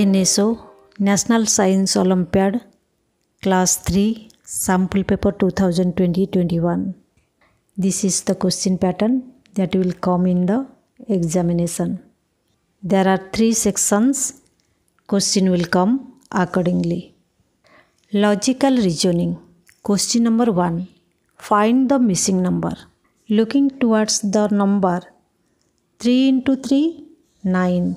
NSO National Science Olympiad Class 3 Sample Paper 2020-21. This is the question pattern that will come in the examination. There are three sections. Question will come accordingly. Logical reasoning. Question number 1. Find the missing number. Looking towards the number 3 into 3, 9.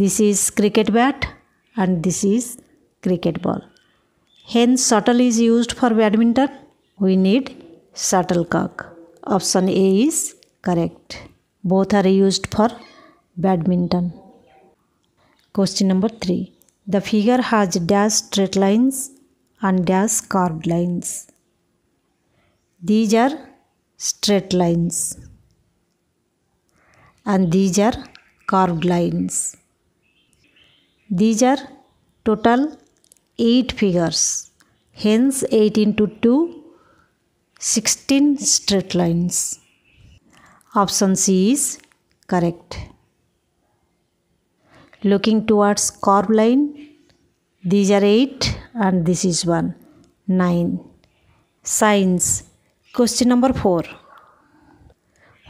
This is cricket bat and this is cricket ball. Hence shuttle is used for badminton. We need shuttlecock. Option A is correct. Both are used for badminton. Question number 3. The figure has dash straight lines and dash curved lines. These are straight lines and these are curved lines. These are total 8 figures. Hence 8 into 2, 16 straight lines. Option C is correct. Looking towards curve line, these are 8 and this is 1, 9. Signs. Question number 4.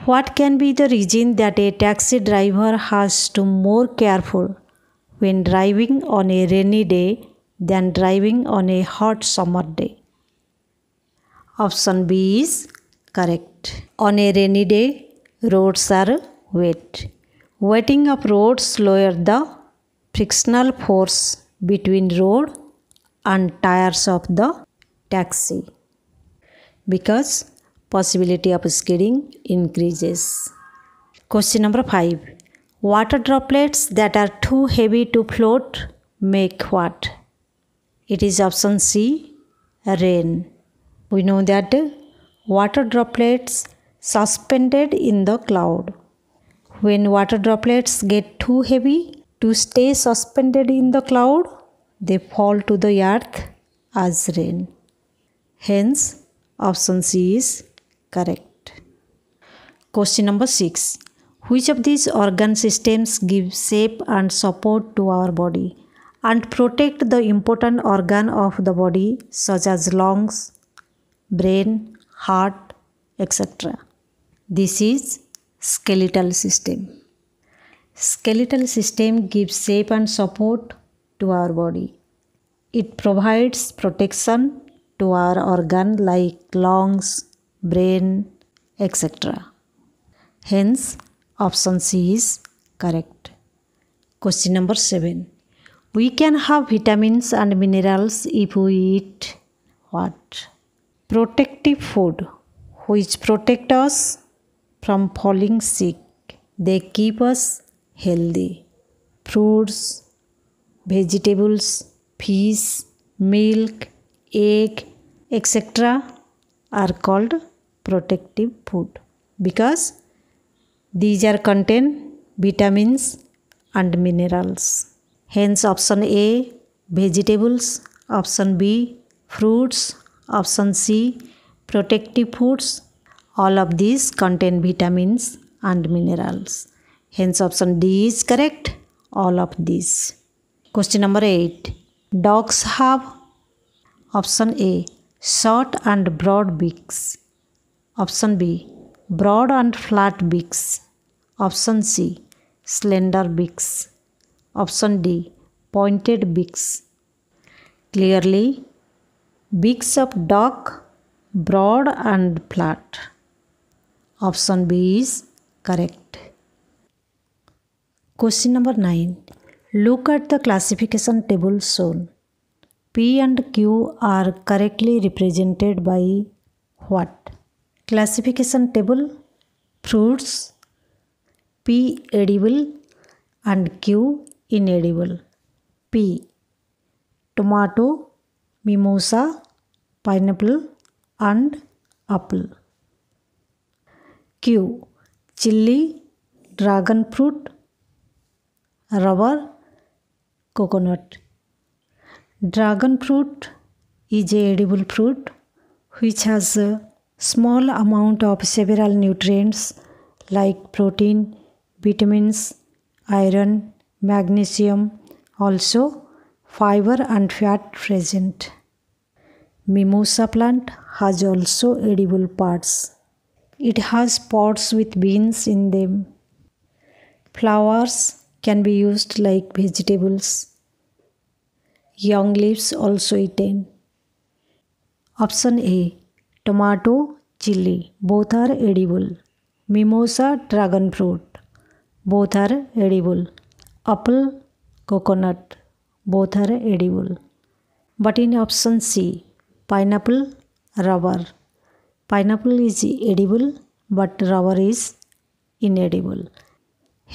What can be the reason that a taxi driver has to more careful when driving on a rainy day than driving on a hot summer day? Option B is correct. On a rainy day, roads are wet. Wetting of roads lowers the frictional force between road and tires of the taxi because possibility of skidding increases. Question number 5. Water droplets that are too heavy to float make what? It is option C, rain. We know that water droplets suspended in the cloud. When water droplets get too heavy to stay suspended in the cloud, they fall to the earth as rain. Hence, option C is correct. Question number 6. Which of these organ systems give shape and support to our body and protect the important organ of the body such as lungs, brain, heart, etc. This is skeletal system. Skeletal system gives shape and support to our body. It provides protection to our organ like lungs, brain, etc. Hence, Option C is correct. Question number 7. We can have vitamins and minerals if we eat what? Protective food which protect us from falling sick. They keep us healthy. Fruits, vegetables, fish, milk, egg, etc. are called protective food because these are contain vitamins and minerals. Hence option A vegetables, option B fruits, option C protective foods. All of these contain vitamins and minerals. Hence option D is correct. All of these. Question number 8. Dogs have option A short and broad beaks. Option B broad and flat beaks. Option C, slender beaks. Option D, pointed beaks. Clearly, beaks of duck, broad and flat. Option B is correct. Question number 9. Look at the classification table shown. P and Q are correctly represented by what? classification table fruits P edible and Q inedible. P tomato, mimosa, pineapple and apple. Q chili, dragon fruit, rubber, coconut. Dragon fruit is a edible fruit which has small amount of several nutrients like protein, vitamins, iron, magnesium, also fiber and fat present. Mimosa plant has also edible parts. It has pods with beans in them. Flowers can be used like vegetables. Young leaves also eaten. Option A tomato chili both are edible mimosa dragon fruit both are edible apple coconut both are edible but in option c pineapple rubber pineapple is edible but rubber is inedible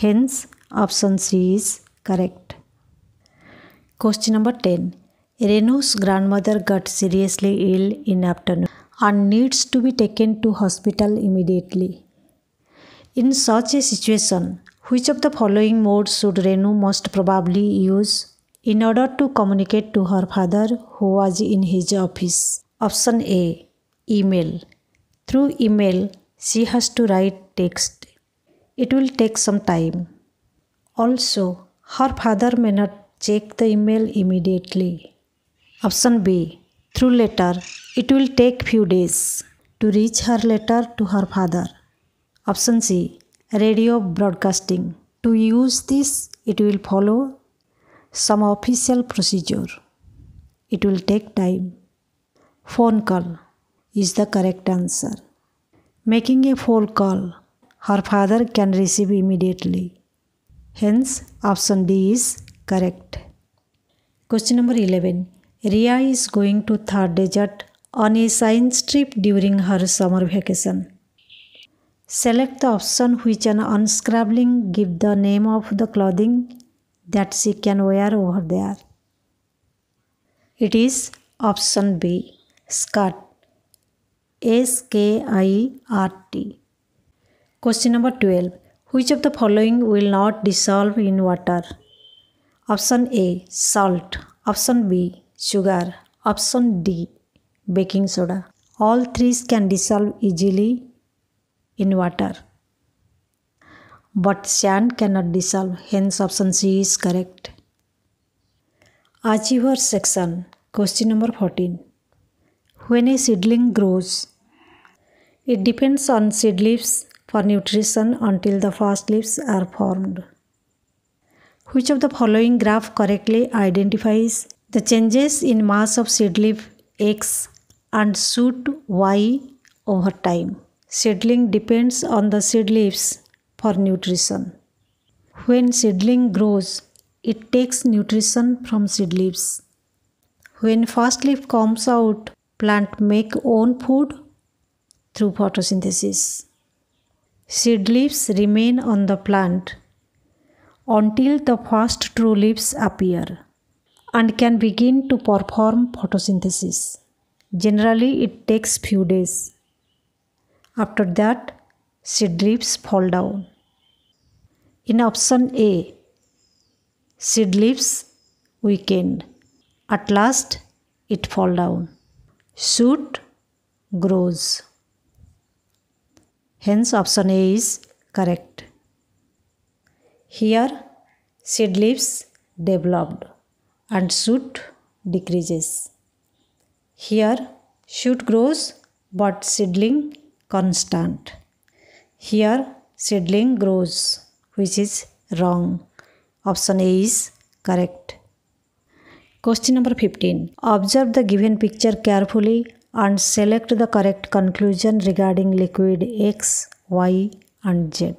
hence option c is correct question number 10 renu's grandmother got seriously ill in afternoon and needs to be taken to hospital immediately. In such a situation, which of the following modes should Renu most probably use in order to communicate to her father who was in his office? Option A Email. Through email, she has to write text. It will take some time. Also, her father may not check the email immediately. Option B through letter. It will take few days to reach her letter to her father. Option C. Radio broadcasting. To use this, it will follow some official procedure. It will take time. Phone call is the correct answer. Making a phone call, her father can receive immediately. Hence, option D is correct. Question number 11. Ria is going to Thar Desert on a science trip during her summer vacation. Select the option which an unscrabbling give the name of the clothing that she can wear over there. It is option B, skirt. S K I R T. Question number 12. Which of the following will not dissolve in water? Option A, salt. Option B, sugar. Option D baking soda. All three can dissolve easily in water. But sand cannot dissolve, hence option C is correct. Achiever section. Question number 14. When a seedling grows, it depends on seed leaves for nutrition until the first leaves are formed. Which of the following graph correctly identifies the changes in mass of seed leaf X and shoot Y over time. Seedling depends on the seed leaves for nutrition. When seedling grows, it takes nutrition from seed leaves. When first leaf comes out, plant make own food through photosynthesis. Seed leaves remain on the plant until the first true leaves appear and can begin to perform photosynthesis. Generally, it takes few days. After that, seed leaves fall down. In option A, seed leaves weaken. At last, it fall down. Shoot grows. Hence, option A is correct. Here, seed leaves developed and shoot decreases. Here shoot grows but seedling constant. Here seedling grows which is wrong. Option A is correct. Question number 15. Observe the given picture carefully and select the correct conclusion regarding liquid X, Y and Z.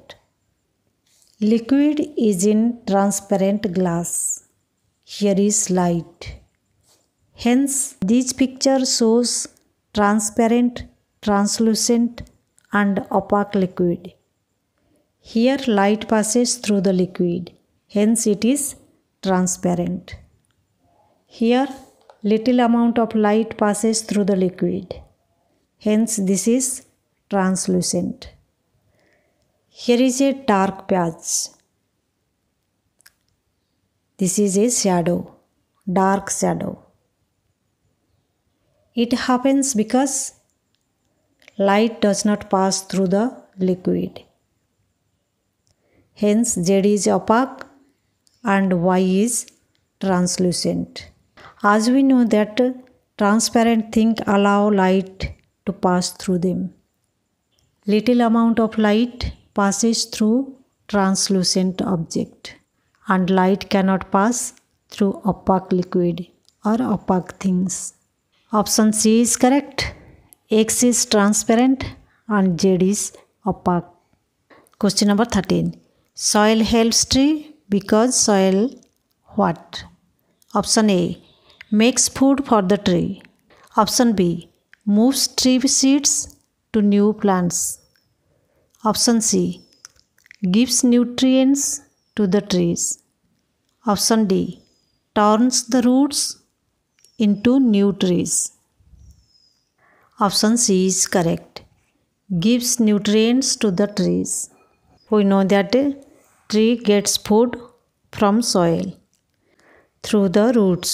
Liquid is in transparent glass here is light. Hence, this picture shows transparent, translucent and opaque liquid. Here light passes through the liquid, hence it is transparent. Here little amount of light passes through the liquid, hence this is translucent. Here is a dark patch. This is a shadow, dark shadow. It happens because light does not pass through the liquid. Hence, Z is opaque and Y is translucent. As we know that transparent things allow light to pass through them. Little amount of light passes through translucent object and light cannot pass through opaque liquid or opaque things. Option C is correct. X is transparent and Z is opaque. Question number 13. Soil helps tree because soil what? Option A. Makes food for the tree. Option B. Moves tree seeds to new plants. Option C. Gives nutrients to the trees. Option D turns the roots into new trees. Option C is correct. Gives nutrients to the trees. We know that a tree gets food from soil through the roots.